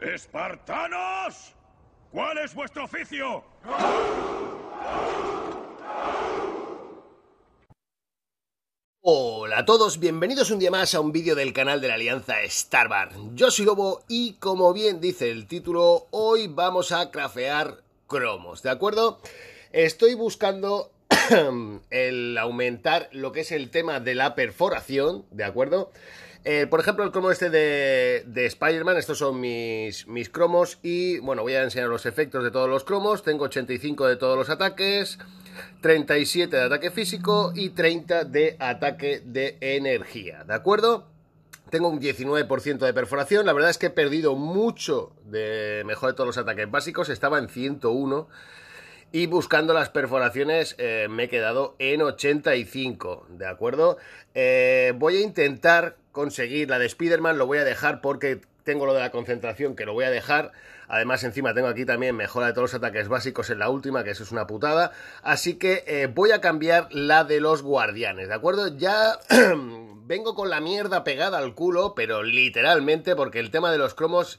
¡Espartanos! ¿Cuál es vuestro oficio? Hola a todos, bienvenidos un día más a un vídeo del canal de la Alianza Starbar. Yo soy Lobo y como bien dice el título, hoy vamos a crafear cromos, ¿de acuerdo? Estoy buscando el aumentar lo que es el tema de la perforación, ¿de acuerdo? Eh, por ejemplo, el cromo este de, de Spider-Man, estos son mis, mis cromos y bueno, voy a enseñar los efectos de todos los cromos. Tengo 85 de todos los ataques, 37 de ataque físico y 30 de ataque de energía, ¿de acuerdo? Tengo un 19% de perforación, la verdad es que he perdido mucho de mejor de todos los ataques básicos, estaba en 101 y buscando las perforaciones eh, me he quedado en 85, ¿de acuerdo? Eh, voy a intentar conseguir la de Spider-Man, lo voy a dejar porque tengo lo de la concentración que lo voy a dejar. Además, encima tengo aquí también mejora de todos los ataques básicos en la última, que eso es una putada. Así que eh, voy a cambiar la de los guardianes, ¿de acuerdo? Ya vengo con la mierda pegada al culo, pero literalmente, porque el tema de los cromos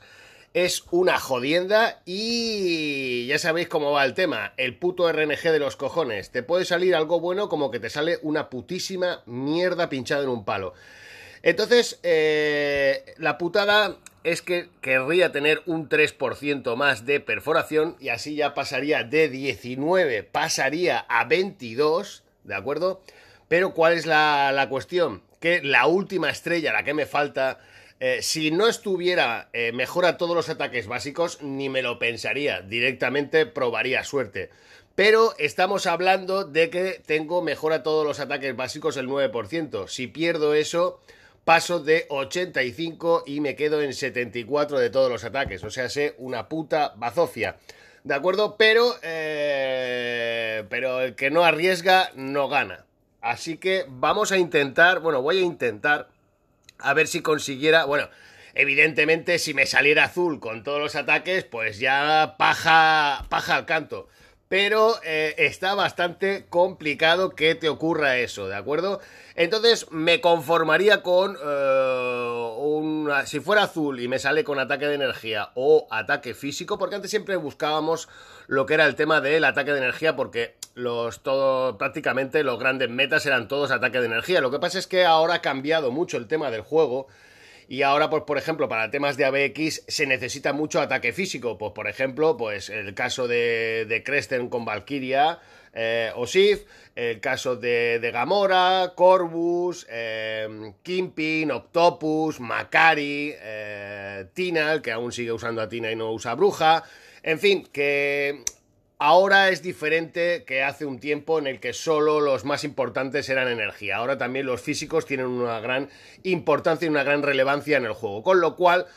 es una jodienda y ya sabéis cómo va el tema, el puto RNG de los cojones. Te puede salir algo bueno como que te sale una putísima mierda pinchada en un palo. Entonces, eh, la putada es que querría tener un 3% más de perforación y así ya pasaría de 19, pasaría a 22, ¿de acuerdo? Pero ¿cuál es la, la cuestión? Que la última estrella, la que me falta, eh, si no estuviera eh, mejor a todos los ataques básicos, ni me lo pensaría. Directamente probaría suerte. Pero estamos hablando de que tengo mejor a todos los ataques básicos el 9%. Si pierdo eso, paso de 85 y me quedo en 74 de todos los ataques. O sea, sé una puta bazofia. ¿De acuerdo? Pero, eh, pero el que no arriesga no gana. Así que vamos a intentar, bueno, voy a intentar a ver si consiguiera, bueno, evidentemente si me saliera azul con todos los ataques, pues ya paja, paja al canto pero eh, está bastante complicado que te ocurra eso, ¿de acuerdo? Entonces me conformaría con eh, si fuera azul y me sale con ataque de energía o ataque físico, porque antes siempre buscábamos lo que era el tema del ataque de energía, porque los todos prácticamente los grandes metas eran todos ataque de energía. Lo que pasa es que ahora ha cambiado mucho el tema del juego. Y ahora, pues, por ejemplo, para temas de ABX se necesita mucho ataque físico. Pues, por ejemplo, pues el caso de, de Cresten con Valkyria. Eh, Osif, el caso de, de Gamora, Corvus, eh, Kimpin, Octopus, Macari, eh, Tina, que aún sigue usando a Tina y no usa Bruja. En fin, que Ahora es diferente que hace un tiempo en el que solo los más importantes eran energía. Ahora también los físicos tienen una gran importancia y una gran relevancia en el juego. Con lo cual,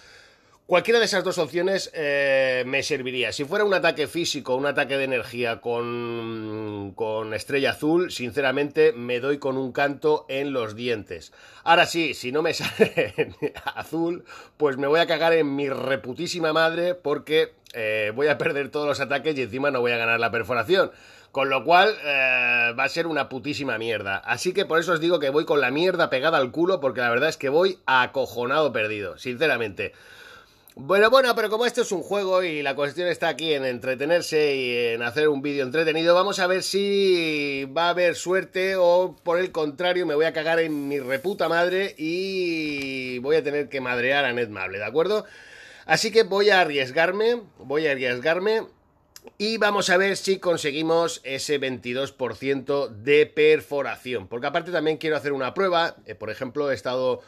Cualquiera de esas dos opciones eh, me serviría. Si fuera un ataque físico, un ataque de energía con, con estrella azul, sinceramente me doy con un canto en los dientes. Ahora sí, si no me sale azul, pues me voy a cagar en mi reputísima madre porque eh, voy a perder todos los ataques y encima no voy a ganar la perforación. Con lo cual eh, va a ser una putísima mierda. Así que por eso os digo que voy con la mierda pegada al culo porque la verdad es que voy acojonado perdido, sinceramente. Bueno, bueno, pero como esto es un juego y la cuestión está aquí en entretenerse y en hacer un vídeo entretenido, vamos a ver si va a haber suerte o por el contrario me voy a cagar en mi reputa madre y voy a tener que madrear a Ned Mable, ¿de acuerdo? Así que voy a arriesgarme, voy a arriesgarme y vamos a ver si conseguimos ese 22% de perforación, porque aparte también quiero hacer una prueba, eh, por ejemplo, he estado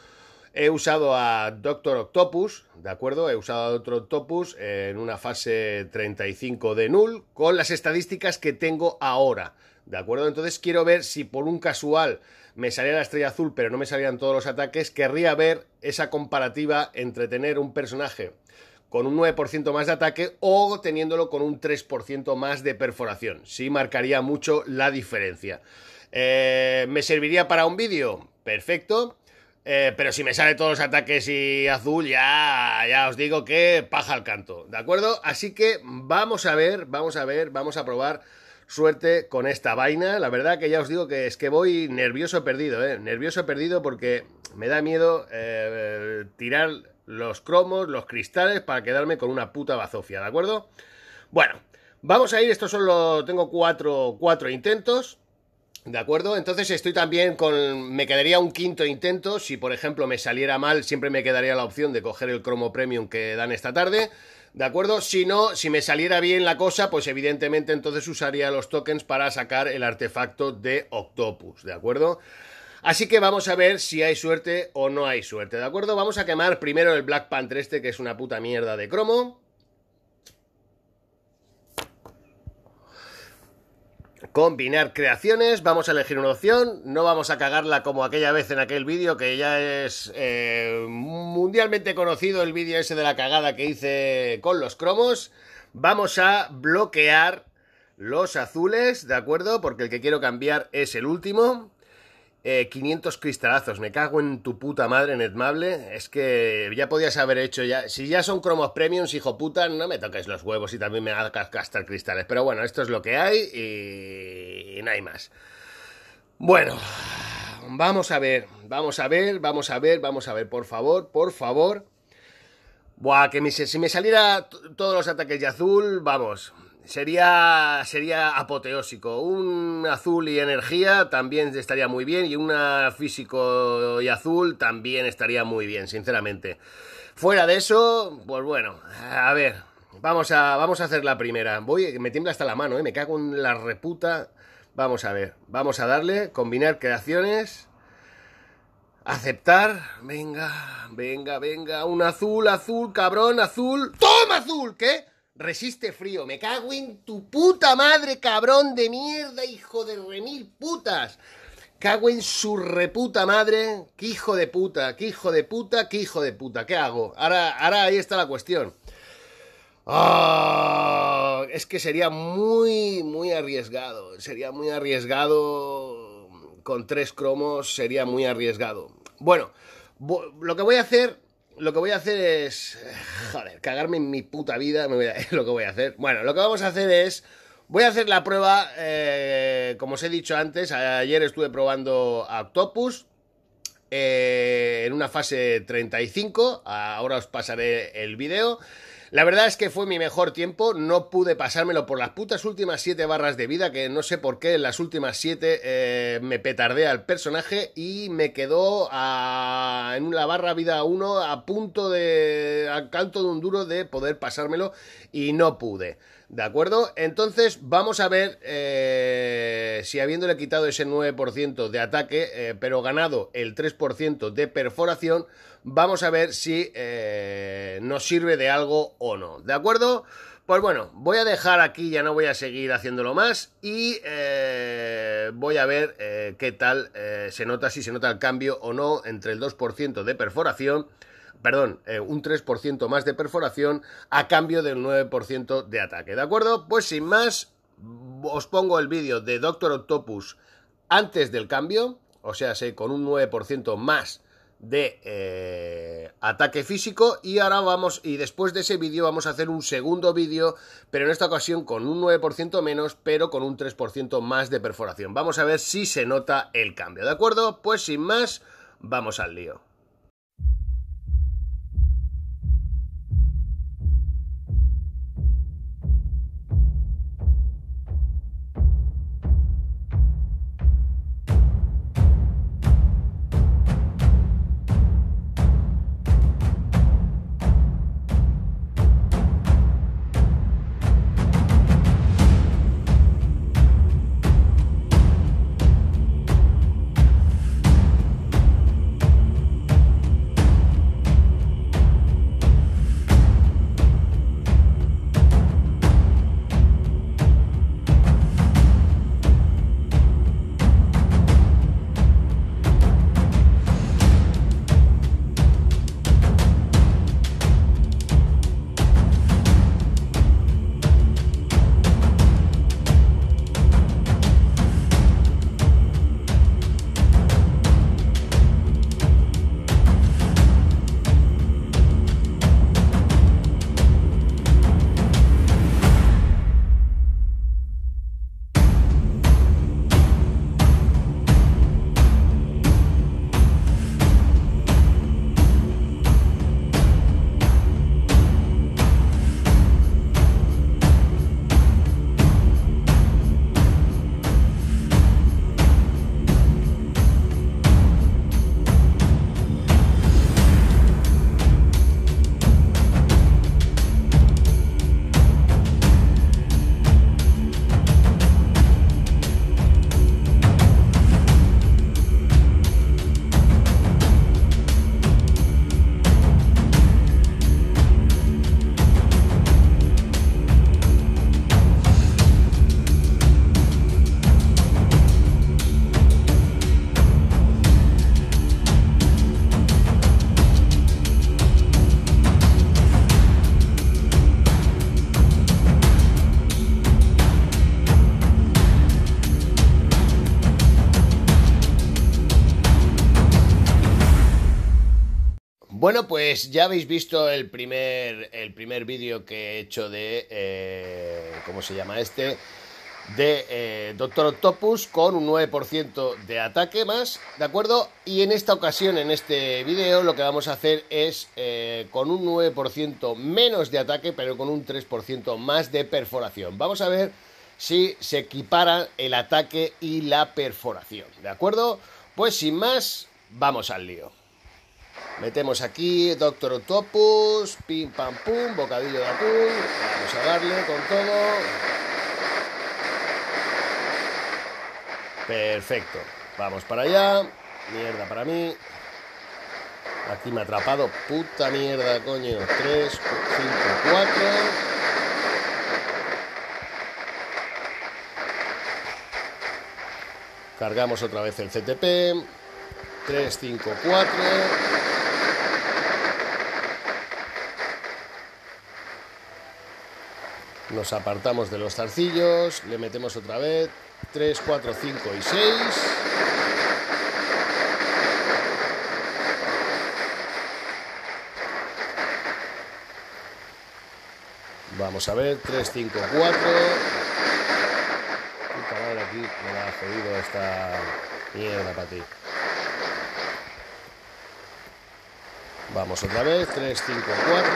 He usado a Doctor Octopus, ¿de acuerdo? He usado a Doctor Octopus en una fase 35 de null con las estadísticas que tengo ahora, ¿de acuerdo? Entonces quiero ver si por un casual me salía la estrella azul pero no me salían todos los ataques, querría ver esa comparativa entre tener un personaje con un 9% más de ataque o teniéndolo con un 3% más de perforación. Sí marcaría mucho la diferencia. Eh, ¿Me serviría para un vídeo? Perfecto. Eh, pero si me sale todos los ataques y azul, ya, ya os digo que paja al canto, ¿de acuerdo? Así que vamos a ver, vamos a ver, vamos a probar suerte con esta vaina. La verdad que ya os digo que es que voy nervioso perdido, ¿eh? Nervioso perdido porque me da miedo eh, tirar los cromos, los cristales para quedarme con una puta bazofia, ¿de acuerdo? Bueno, vamos a ir, estos solo tengo cuatro, cuatro intentos. ¿De acuerdo? Entonces estoy también con... Me quedaría un quinto intento. Si por ejemplo me saliera mal, siempre me quedaría la opción de coger el cromo premium que dan esta tarde. ¿De acuerdo? Si no, si me saliera bien la cosa, pues evidentemente entonces usaría los tokens para sacar el artefacto de Octopus. ¿De acuerdo? Así que vamos a ver si hay suerte o no hay suerte. ¿De acuerdo? Vamos a quemar primero el Black Panther este, que es una puta mierda de cromo. combinar creaciones, vamos a elegir una opción, no vamos a cagarla como aquella vez en aquel vídeo que ya es eh, mundialmente conocido el vídeo ese de la cagada que hice con los cromos, vamos a bloquear los azules, ¿de acuerdo? Porque el que quiero cambiar es el último. 500 eh, cristalazos, me cago en tu puta madre, Netmable. Es que ya podías haber hecho ya. Si ya son cromos premiums, hijo puta, no me toques los huevos y también me hagas gastar cristales. Pero bueno, esto es lo que hay y, no hay más. Bueno, vamos a ver, vamos a ver, vamos a ver, vamos a ver, por favor, por favor. Buah, que si me saliera todos los ataques de azul, vamos, Sería, sería apoteósico. Un azul y energía también estaría muy bien. Y un físico y azul también estaría muy bien, sinceramente. Fuera de eso, pues bueno, a ver. Vamos a, vamos a hacer la primera. Voy, me tiembla hasta la mano, ¿eh? me cago en la reputa. Vamos a ver, vamos a darle, combinar creaciones. Aceptar. Venga, venga, venga. Un azul, azul, cabrón, azul. ¡Toma azul! ¿Qué? resiste frío. Me cago en tu puta madre, cabrón de mierda, hijo de remil putas. Cago en su reputa madre. Qué hijo de puta, qué hijo de puta, qué hijo de puta. ¿Qué hago? Ahora, ahora ahí está la cuestión. Ah, es que sería muy, muy arriesgado. Sería muy arriesgado. Con tres cromos sería muy arriesgado. Bueno, lo que voy a hacer lo que voy a hacer es. Eh, joder, cagarme en mi puta vida. lo que voy a hacer. Bueno, lo que vamos a hacer es. Voy a hacer la prueba. Eh, como os he dicho antes, ayer estuve probando Octopus. Eh, en una fase 35. Ahora os pasaré el vídeo. La verdad es que fue mi mejor tiempo, no pude pasármelo por las putas últimas 7 barras de vida, que no sé por qué en las últimas 7 eh, me petardea al personaje y me quedó en una barra vida 1 a punto de, al canto de un duro de poder pasármelo y no pude. ¿De acuerdo? Entonces vamos a ver... Eh, eh, si habiéndole quitado ese 9% de ataque, eh, pero ganado el 3% de perforación, vamos a ver si eh, nos sirve de algo o no. ¿De acuerdo? Pues bueno, voy a dejar aquí, ya no voy a seguir haciéndolo más y voy a ver qué tal se nota, si se nota el cambio o no entre el 2% de perforación, perdón, un 3% más de perforación a cambio del 9% de ataque, ¿de acuerdo? Pues sin más, os pongo el vídeo de Doctor Octopus antes del cambio, o sea, con un 9% más de eh, ataque físico y ahora vamos y después de ese vídeo vamos a hacer un segundo vídeo pero en esta ocasión con un 9% menos pero con un 3% más de perforación vamos a ver si se nota el cambio de acuerdo pues sin más vamos al lío Pues, ya habéis visto el primer, el primer vídeo que he hecho de, eh, ¿cómo se llama este? De eh, Doctor Octopus con un 9% de ataque más, ¿de acuerdo? Y en esta ocasión, en este vídeo, lo que vamos a hacer es eh, con un 9% menos de ataque, pero con un 3% más de perforación. Vamos a ver si se equiparan el ataque y la perforación, ¿de acuerdo? Pues sin más, vamos al lío. Metemos aquí Doctor Octopus, pim pam pum, bocadillo de atún. Vamos a darle con todo. Perfecto. Vamos para allá. Mierda para mí. Aquí me ha atrapado. Puta mierda, coño. 3, 5, 4. Cargamos otra vez el CTP. 3, 5, 4. Nos apartamos de los zarcillos, le metemos otra vez 3, 4, 5 y 6. Vamos a ver, 3, 5, 4. Puta madre, aquí me ha jodido esta mierda para ti. Vamos otra vez, 3, 5, 4.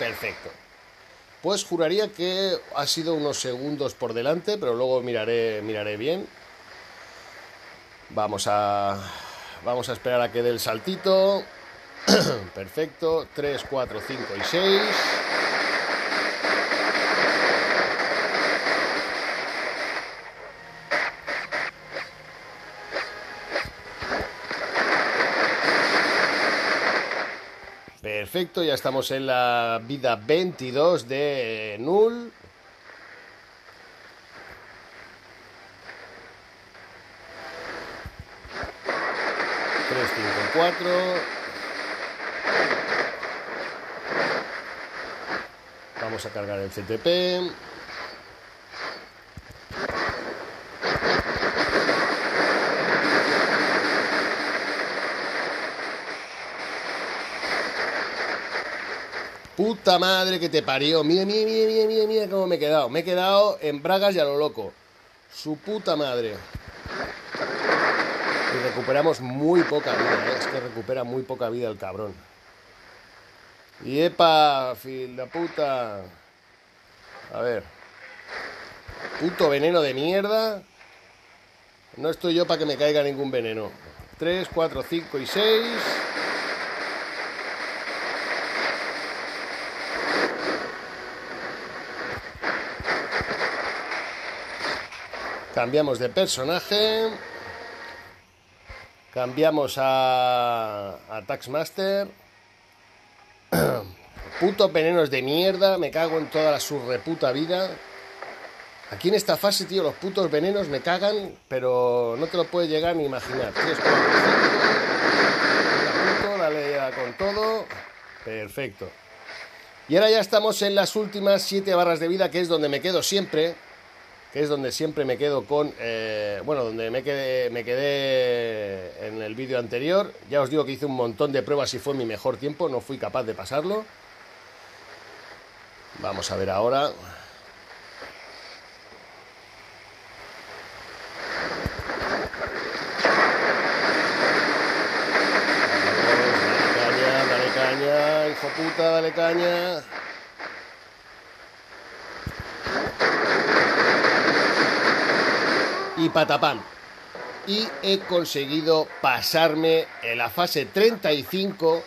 Perfecto. Pues juraría que ha sido unos segundos por delante, pero luego miraré, miraré bien. Vamos a, vamos a esperar a que dé el saltito. Perfecto. 3, 4, 5 y 6. Perfecto, ya estamos en la vida 22 de Null. Tres, cuatro. Vamos a cargar el CTP. madre que te parió. Mire, mire, mire, mire, mire, cómo me he quedado. Me he quedado en bragas y a lo loco. Su puta madre. Y recuperamos muy poca vida, ¿eh? es que recupera muy poca vida el cabrón. Y epa, fil puta. A ver. Puto veneno de mierda. No estoy yo para que me caiga ningún veneno. 3, 4, 5 y 6. Cambiamos de personaje. Cambiamos a, Taxmaster. Putos venenos de mierda, me cago en toda la reputa vida. Aquí en esta fase, tío, los putos venenos me cagan, pero no te lo puedes llegar ni imaginar. Tío, la, con todo. Perfecto. Y ahora ya estamos en las últimas siete barras de vida, que es donde me quedo siempre que es donde siempre me quedo con, eh, bueno, donde me quedé, me quedé en el vídeo anterior. Ya os digo que hice un montón de pruebas y fue mi mejor tiempo, no fui capaz de pasarlo. Vamos a ver ahora. Dale caña, dale caña, hijo puta, dale caña. y patapán Y he conseguido pasarme en la fase 35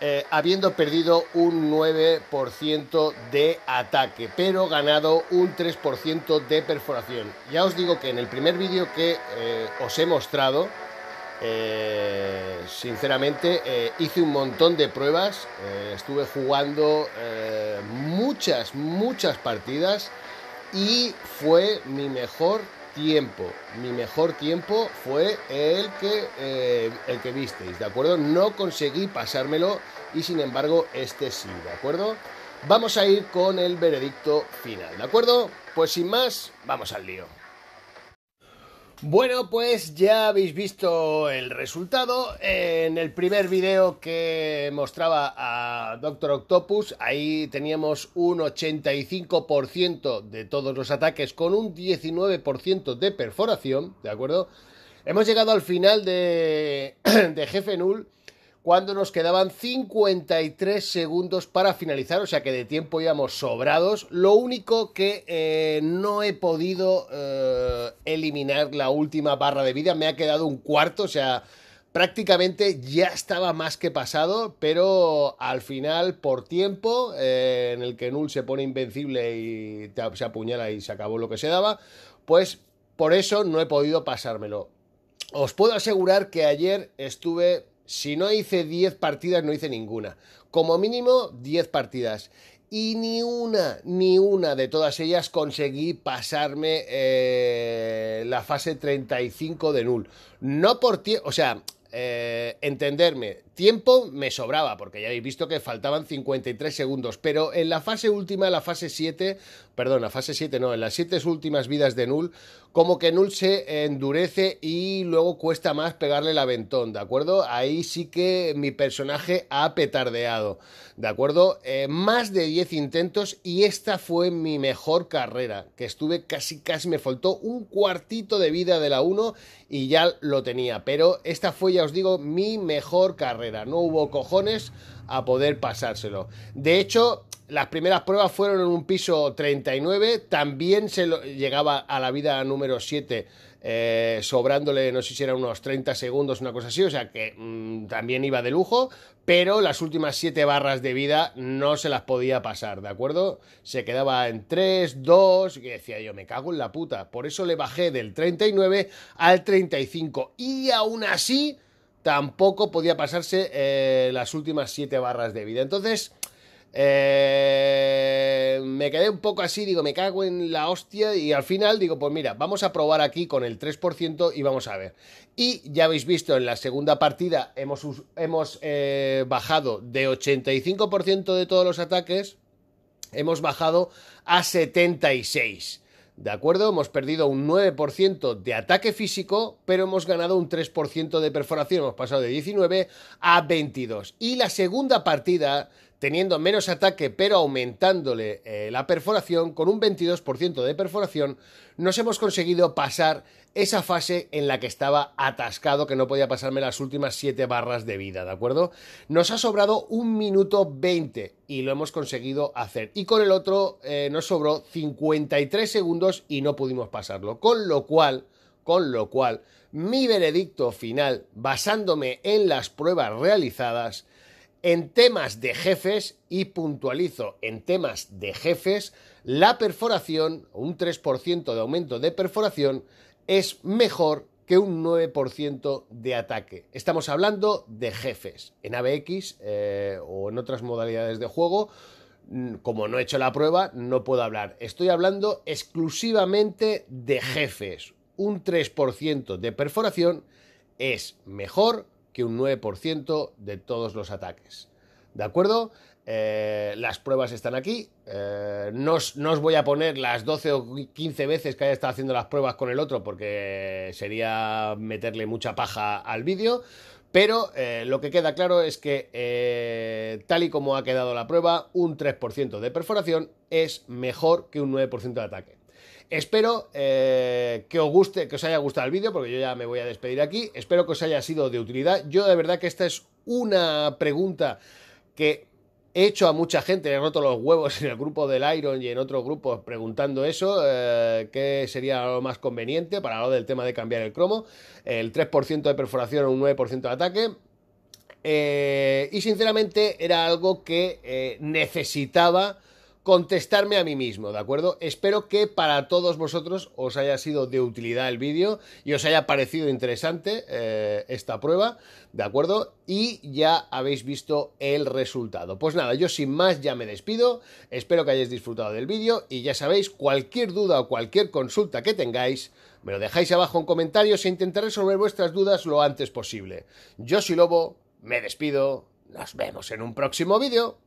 eh, habiendo perdido un 9% de ataque, pero ganado un 3% de perforación. Ya os digo que en el primer vídeo que eh, os he mostrado, eh, sinceramente hice un montón de pruebas, estuve jugando muchas, muchas partidas y fue mi mejor tiempo, mi mejor tiempo fue el que, eh, el que visteis, ¿de acuerdo? No conseguí pasármelo y sin embargo este sí, ¿de acuerdo? Vamos a ir con el veredicto final, ¿de acuerdo? Pues sin más, vamos al lío. Bueno, pues ya habéis visto el resultado. En el primer video que mostraba a Doctor Octopus, ahí teníamos un 85% de todos los ataques con un 19% de perforación, ¿de acuerdo? Hemos llegado al final de, de Jefe Null cuando nos quedaban 53 segundos para finalizar, o sea que de tiempo íbamos sobrados. Lo único que eh, no he podido eh, eliminar la última barra de vida, me ha quedado un cuarto, o sea, prácticamente ya estaba más que pasado, pero al final, por tiempo, eh, en el que Null se pone invencible y se apuñala y se acabó lo que se daba, pues por eso no he podido pasármelo. Os puedo asegurar que ayer estuve si no hice 10 partidas, no hice ninguna. Como mínimo 10 partidas. Y ni una, ni una de todas ellas conseguí pasarme eh, la fase 35 de null. No por tiempo, o sea, eh, entenderme, tiempo me sobraba, porque ya habéis visto que faltaban 53 segundos, pero en la fase última, la fase 7, perdón, la fase 7 no, en las 7 últimas vidas de Null, como que Null se endurece y luego cuesta más pegarle el aventón, ¿de acuerdo? Ahí sí que mi personaje ha petardeado, ¿de acuerdo? Eh, más de 10 intentos y esta fue mi mejor carrera, que estuve casi, casi me faltó un cuartito de vida de la 1 y ya lo tenía, pero esta fue, ya os digo, mi mejor carrera, no hubo cojones a poder pasárselo. De hecho, las primeras pruebas fueron en un piso 39, también se llegaba a la vida número 7, eh, sobrándole, no sé si eran unos 30 segundos, una cosa así, o sea que mm, también iba de lujo, pero las últimas 7 barras de vida no se las podía pasar, ¿de acuerdo? Se quedaba en 3, 2, y decía yo, me cago en la puta, por eso le bajé del 39 al 35, y aún así tampoco podía pasarse eh, las últimas 7 barras de vida. Entonces, eh, me quedé un poco así, digo, me cago en la hostia y al final digo, pues mira, vamos a probar aquí con el 3% y vamos a ver. Y ya habéis visto, en la segunda partida hemos, hemos eh, bajado de 85% de todos los ataques, hemos bajado a 76%. ¿De acuerdo? Hemos perdido un 9% de ataque físico, pero hemos ganado un 3% de perforación. Hemos pasado de 19 a 22. Y la segunda partida teniendo menos ataque pero aumentándole eh, la perforación, con un 22% de perforación, nos hemos conseguido pasar esa fase en la que estaba atascado, que no podía pasarme las últimas 7 barras de vida, ¿de acuerdo? Nos ha sobrado un minuto 20 y lo hemos conseguido hacer. Y con el otro eh, nos sobró 53 segundos y no pudimos pasarlo. Con lo cual, con lo cual, mi veredicto final, basándome en las pruebas realizadas, en temas de jefes, y puntualizo, en temas de jefes, la perforación, un 3% de aumento de perforación, es mejor que un 9% de ataque. Estamos hablando de jefes. En ABX eh, o en otras modalidades de juego, mm, como no he hecho la prueba, no puedo hablar. Estoy hablando exclusivamente de jefes. Un 3% de perforación es mejor un 9% de todos los ataques. ¿De acuerdo? Eh, las pruebas están aquí. Eh, no, os, voy a poner las 12 o 15 veces que haya estado haciendo las pruebas con el otro porque sería meterle mucha paja al vídeo. Pero eh, lo que queda claro es que tal y como ha quedado la prueba, un 3% de perforación es mejor que un 9% de ataque. Espero eh, que os guste, que os haya gustado el vídeo, porque yo ya me voy a despedir aquí. Espero que os haya sido de utilidad. Yo de verdad que esta es una pregunta que he hecho a mucha gente, he roto los huevos en el grupo del Iron y en otros grupos preguntando eso, eh, qué sería lo más conveniente para lo del tema de cambiar el cromo, el 3% de perforación o un 9% de ataque. Eh, y sinceramente era algo que eh, necesitaba contestarme a mí mismo, ¿de acuerdo? Espero que para todos vosotros os haya sido de utilidad el vídeo y os haya parecido interesante eh, esta prueba, ¿de acuerdo? Y ya habéis visto el resultado. Pues nada, yo sin más ya me despido, espero que hayáis disfrutado del vídeo y ya sabéis, cualquier duda o cualquier consulta que tengáis, me lo dejáis abajo en comentarios e intentaré resolver vuestras dudas lo antes posible. Yo soy Lobo, me despido, nos vemos en un próximo vídeo.